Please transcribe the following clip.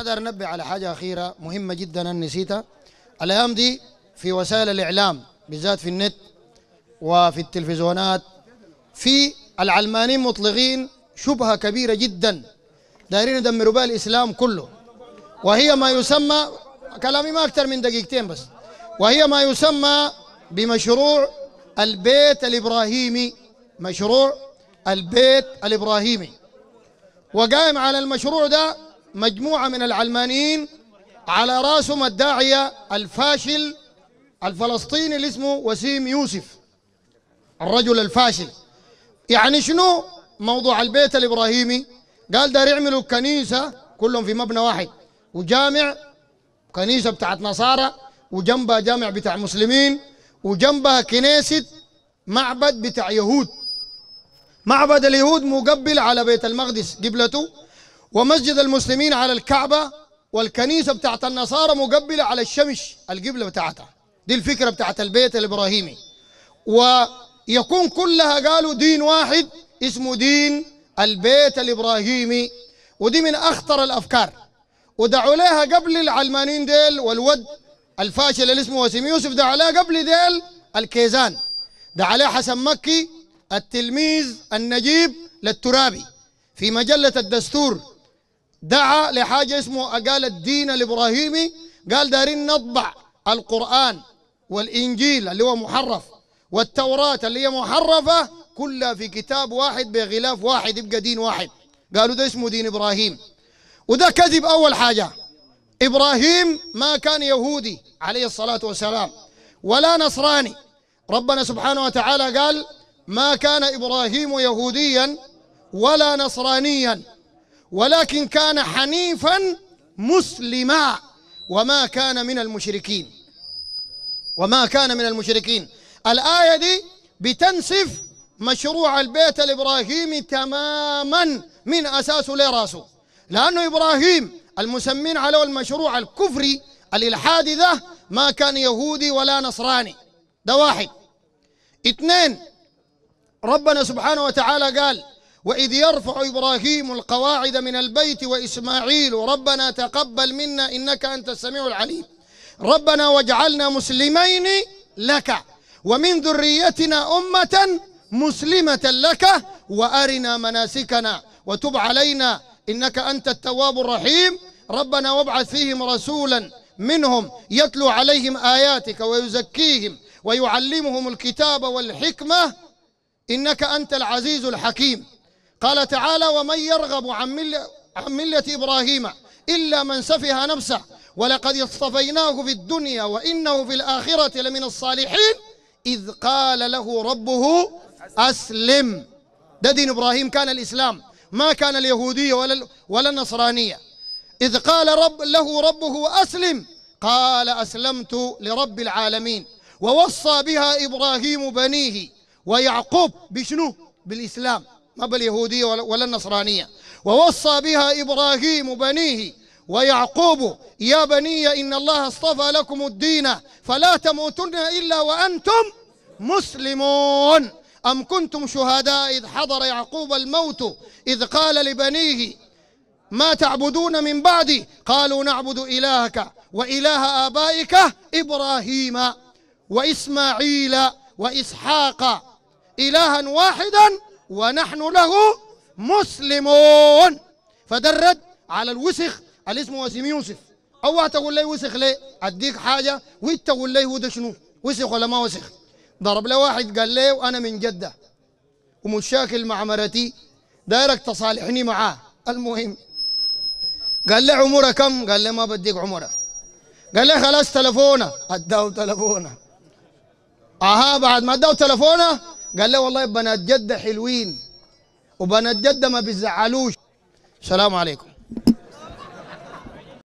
أنا دار أنبه على حاجة أخيرة مهمة جدا أنا نسيتها الأيام دي في وسائل الإعلام بالذات في النت وفي التلفزيونات في العلمانيين مطلقين شبهة كبيرة جدا دايرين يدمروا بها الإسلام كله وهي ما يسمى كلامي ما أكثر من دقيقتين بس وهي ما يسمى بمشروع البيت الإبراهيمي مشروع البيت الإبراهيمي وقائم على المشروع ده مجموعة من العلمانيين على راسهم الداعية الفاشل الفلسطيني اللي اسمه وسيم يوسف الرجل الفاشل يعني شنو موضوع البيت الإبراهيمي قال دار يعملوا كنيسة كلهم في مبنى واحد وجامع كنيسة بتاعت نصارى وجنبها جامع بتاع مسلمين وجنبها كنيسة معبد بتاع يهود معبد اليهود مقبل على بيت المقدس قبلته ومسجد المسلمين على الكعبة والكنيسة بتاعت النصارى مقبلة على الشمس القبلة بتاعتها دي الفكرة بتاعت البيت الإبراهيمي ويكون كلها قالوا دين واحد اسمه دين البيت الإبراهيمي ودي من أخطر الأفكار ودعوا لها قبل العلمانين ديل والود الفاشل اللي اسمه وسيم يوسف دعوا لها قبل ديل الكيزان دعا لها حسن مكي التلميذ النجيب للترابي في مجلة الدستور دعا لحاجة اسمه قال الدين الإبراهيمي قال دارين نطبع القرآن والإنجيل اللي هو محرف والتوراة اللي هي محرفة كلها في كتاب واحد بغلاف واحد يبقى دين واحد قالوا ده اسمه دين إبراهيم وده كذب أول حاجة إبراهيم ما كان يهودي عليه الصلاة والسلام ولا نصراني ربنا سبحانه وتعالى قال ما كان إبراهيم يهوديا ولا نصرانيا ولكن كان حنيفا مسلما وما كان من المشركين وما كان من المشركين الآية دي بتنسف مشروع البيت الإبراهيمي تماما من أساسه لراسه لأنه إبراهيم المسمين على المشروع الكفري الإلحادي ده ما كان يهودي ولا نصراني ده واحد اثنين ربنا سبحانه وتعالى قال وإذ يرفع إبراهيم القواعد من البيت وإسماعيل ربنا تقبل منا إنك أنت السميع العليم ربنا واجعلنا مسلمين لك ومن ذريتنا أمة مسلمة لك وأرنا مناسكنا وتب علينا إنك أنت التواب الرحيم ربنا وابعث فيهم رسولا منهم يتلو عليهم آياتك ويزكيهم ويعلمهم الكتاب والحكمة إنك أنت العزيز الحكيم قال تعالى ومن يرغب عن ملة, عن ملة إبراهيم إلا من سفه نفسه ولقد اصطفيناه في الدنيا وإنه في الآخرة لمن الصالحين إذ قال له ربه أسلم ده دين إبراهيم كان الإسلام ما كان اليهودية ولا, ولا النصرانية إذ قال رب له ربه أسلم قال أسلمت لرب العالمين ووصى بها إبراهيم بنيه ويعقوب بشنو بالإسلام قبل اليهودية ولا النصرانية ووصى بها إبراهيم بنيه ويعقوب يا بني إن الله اصطفى لكم الدين فلا تموتن إلا وأنتم مسلمون أم كنتم شهداء إذ حضر يعقوب الموت إذ قال لبنيه ما تعبدون من بعدي قالوا نعبد إلهك وإله آبائك إبراهيم وإسماعيل وإسحاق إلها واحدا ونحن له مسلمون فده الرد على الوسخ اللي اسمه وسيم يوسف اوعى تقول لي وسخ ليه اديك حاجه وانت تقول لي هو ده شنو وسخ ولا ما وسخ ضرب له واحد قال لي وانا من جده ومشاكل مع مرتي دايرك تصالحني معاه المهم قال لي عمره كم قال لي ما بديك عمره قال لي خلاص تلفونه اداه تلفونه اها بعد ما اداه تلفونه قال له والله بنات جده حلوين وبنات جده ما بيزعلوش السلام عليكم